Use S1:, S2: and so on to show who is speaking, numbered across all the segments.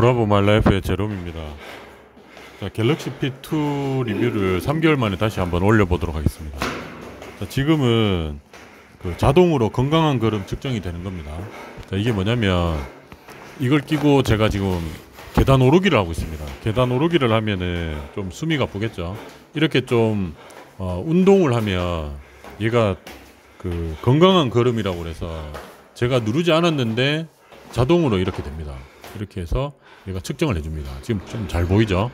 S1: 브라보 말라이프의 제롬입니다. 자, 갤럭시 P2 리뷰를 3개월 만에 다시 한번 올려보도록 하겠습니다. 자, 지금은 그 자동으로 건강한 걸음 측정이 되는 겁니다. 자, 이게 뭐냐면 이걸 끼고 제가 지금 계단 오르기를 하고 있습니다. 계단 오르기를 하면은 좀 숨이 가쁘겠죠. 이렇게 좀 어, 운동을 하면 얘가 그 건강한 걸음이라고 해서 제가 누르지 않았는데 자동으로 이렇게 됩니다. 이렇게 해서 얘가 측정을 해줍니다. 지금 좀 잘 보이죠?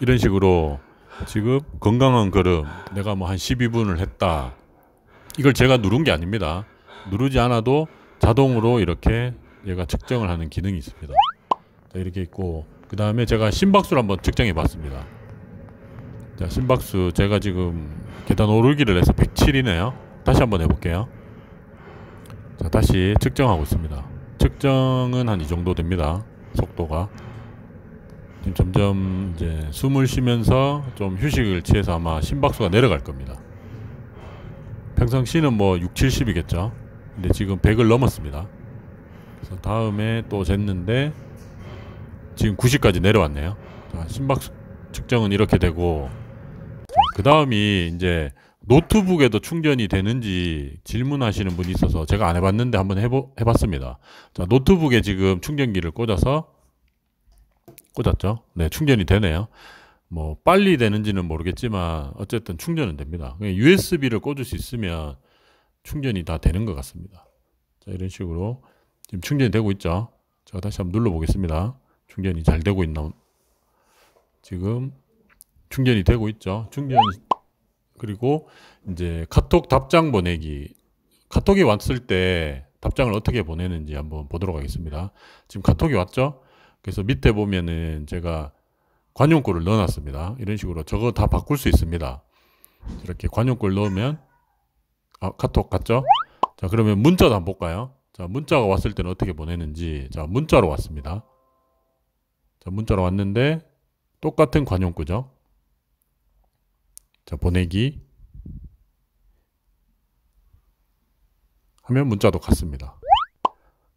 S1: 이런 식으로 지금 건강한 걸음 내가 뭐 한 12분을 했다. 이걸 제가 누른 게 아닙니다. 누르지 않아도 자동으로 이렇게 얘가 측정을 하는 기능이 있습니다. 자, 이렇게 있고 그 다음에 제가 심박수를 한번 측정해 봤습니다. 자, 심박수 제가 지금 계단 오르기를 해서 107이네요. 다시 한번 해볼게요. 자, 다시 측정하고 있습니다. 측정은 한 이 정도 됩니다. 속도가. 지금 점점 이제 숨을 쉬면서 좀 휴식을 취해서 아마 심박수가 내려갈 겁니다. 평상시는 뭐 6, 70이겠죠. 근데 지금 100을 넘었습니다. 그래서 다음에 또 쟀는데 지금 90까지 내려왔네요. 심박수 측정은 이렇게 되고 그 다음이 이제 노트북에도 충전이 되는지 질문하시는 분이 있어서 제가 안 해봤는데 한번 해보, 해봤습니다. 자, 노트북에 지금 충전기를 꽂아서 꽂았죠. 네, 충전이 되네요. 뭐 빨리 되는지는 모르겠지만 어쨌든 충전은 됩니다. USB를 꽂을 수 있으면 충전이 다 되는 것 같습니다. 자, 이런 식으로 지금 충전이 되고 있죠. 제가 다시 한번 눌러보겠습니다. 충전이 잘 되고 있나? 지금 충전이 되고 있죠. 충전 그리고 이제 카톡 답장 보내기. 카톡이 왔을 때 답장을 어떻게 보내는지 한번 보도록 하겠습니다. 지금 카톡이 왔죠? 그래서 밑에 보면은 제가 관용골을 넣어놨습니다. 이런 식으로 저거 다 바꿀 수 있습니다. 이렇게 관용골 넣으면 아 카톡 갔죠? 자 그러면 문자도 한번 볼까요? 자 문자가 왔을 때는 어떻게 보내는지 자 문자로 왔습니다. 자 문자로 왔는데 똑같은 관용구죠. 자, 보내기 하면 문자도 갔습니다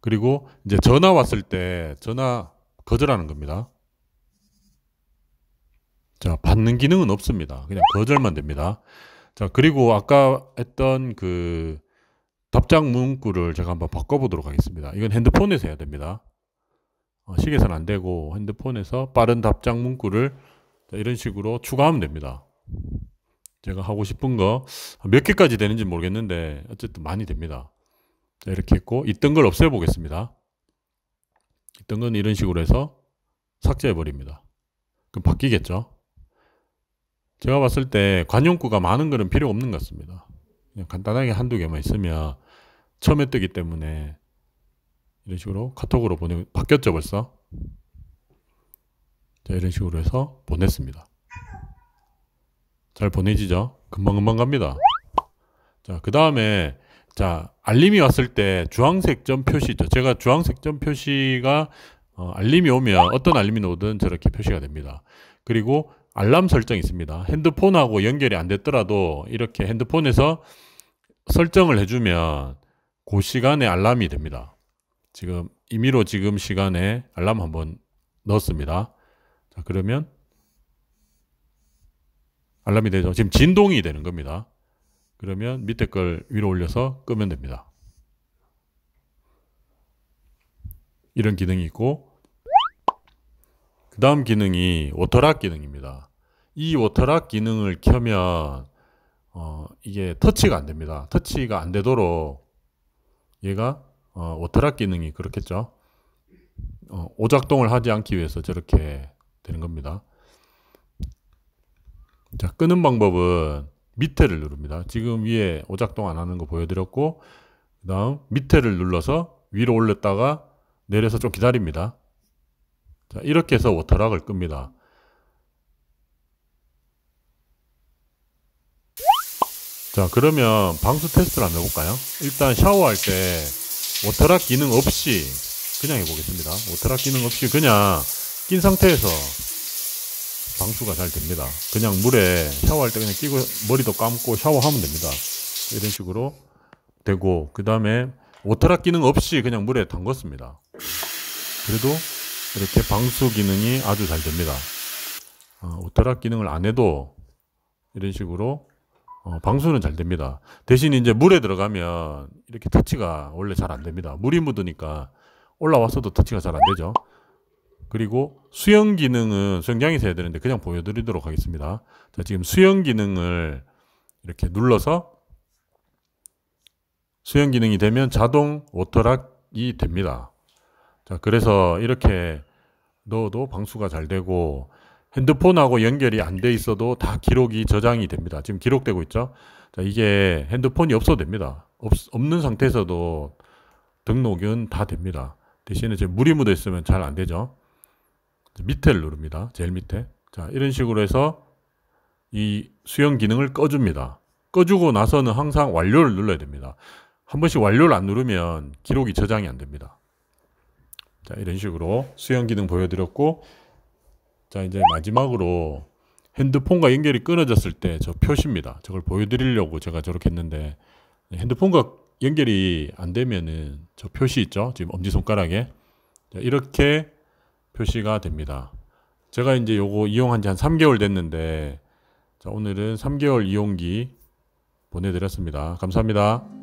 S1: 그리고 이제 전화 왔을 때 전화 거절하는 겁니다. 자, 받는 기능은 없습니다. 그냥 거절만 됩니다. 자, 그리고 아까 했던 그 답장 문구를 제가 한번 바꿔보도록 하겠습니다. 이건 핸드폰에서 해야 됩니다. 어, 시계선 안 되고 핸드폰에서 빠른 답장 문구를 자, 이런 식으로 추가하면 됩니다. 제가 하고 싶은 거 몇 개까지 되는지 모르겠는데 어쨌든 많이 됩니다. 자, 이렇게 했고 있던 걸 없애보겠습니다. 있던 건 이런 식으로 해서 삭제해버립니다. 그럼 바뀌겠죠? 제가 봤을 때 관용구가 많은 거는 필요 없는 것 같습니다. 그냥 간단하게 한두 개만 있으면 처음에 뜨기 때문에 이런 식으로 카톡으로 보내 바뀌었죠 벌써? 자, 이런 식으로 해서 보냈습니다. 잘 보내지죠? 금방금방 갑니다. 자, 그 다음에 자 알림이 왔을 때 주황색 점 표시죠. 제가 주황색 점 표시가 어, 알림이 오면 어떤 알림이 오든 저렇게 표시가 됩니다. 그리고 알람 설정이 있습니다. 핸드폰하고 연결이 안 됐더라도 이렇게 핸드폰에서 설정을 해주면 그 시간에 알람이 됩니다. 지금 임의로 지금 시간에 알람 한번 넣었습니다. 자 그러면 알람이 되죠. 지금 진동이 되는 겁니다. 그러면 밑에 걸 위로 올려서 끄면 됩니다. 이런 기능이 있고 그 다음 기능이 워터락 기능입니다. 이 워터락 기능을 켜면 어, 이게 터치가 안 됩니다. 터치가 안 되도록 얘가 어, 워터락 기능이 그렇겠죠. 어, 오작동을 하지 않기 위해서 저렇게 되는 겁니다. 자, 끄는 방법은 밑에를 누릅니다. 지금 위에 오작동 안 하는 거 보여드렸고 그 다음 밑에를 눌러서 위로 올렸다가 내려서 좀 기다립니다. 자, 이렇게 해서 워터락을 끕니다. 자 그러면 방수 테스트를 한번 해볼까요? 일단 샤워할 때 워터락 기능 없이 그냥 해보겠습니다. 워터락 기능 없이 그냥 낀 상태에서 방수가 잘 됩니다. 그냥 물에 샤워할 때 그냥 끼고 머리도 감고 샤워하면 됩니다. 이런 식으로 되고 그 다음에 오타락 기능 없이 그냥 물에 담궜습니다. 그래도 이렇게 방수 기능이 아주 잘 됩니다. 어, 오타락 기능을 안 해도 이런 식으로 어, 방수는 잘 됩니다. 대신 이제 물에 들어가면 이렇게 터치가 원래 잘 안 됩니다. 물이 묻으니까 올라왔어도 터치가 잘 안 되죠. 그리고 수영 기능은 수영장에 있어야 되는데 그냥 보여드리도록 하겠습니다. 자, 지금 수영 기능을 이렇게 눌러서 수영 기능이 되면 자동 오토락이 됩니다. 자, 그래서 이렇게 넣어도 방수가 잘 되고 핸드폰하고 연결이 안 돼 있어도 다 기록이 저장이 됩니다. 지금 기록되고 있죠? 자, 이게 핸드폰이 없어도 됩니다. 없, 없는 상태에서도 등록은 다 됩니다. 대신에 지금 물이 묻어 있으면 잘 안 되죠. 밑에를 누릅니다. 제일 밑에. 자, 이런 식으로 해서 이 수영 기능을 꺼줍니다. 꺼주고 나서는 항상 완료를 눌러야 됩니다. 한 번씩 완료를 안 누르면 기록이 저장이 안 됩니다. 자, 이런 식으로 수영 기능 보여드렸고, 자, 이제 마지막으로 핸드폰과 연결이 끊어졌을 때 저 표시입니다. 저걸 보여드리려고 제가 저렇게 했는데, 핸드폰과 연결이 안 되면은 저 표시 있죠? 지금 엄지손가락에. 자, 이렇게 표시가 됩니다. 제가 이제 요거 이용한 지한 3개월 됐는데 자, 오늘은 3개월 이용기 보내드렸습니다. 감사합니다.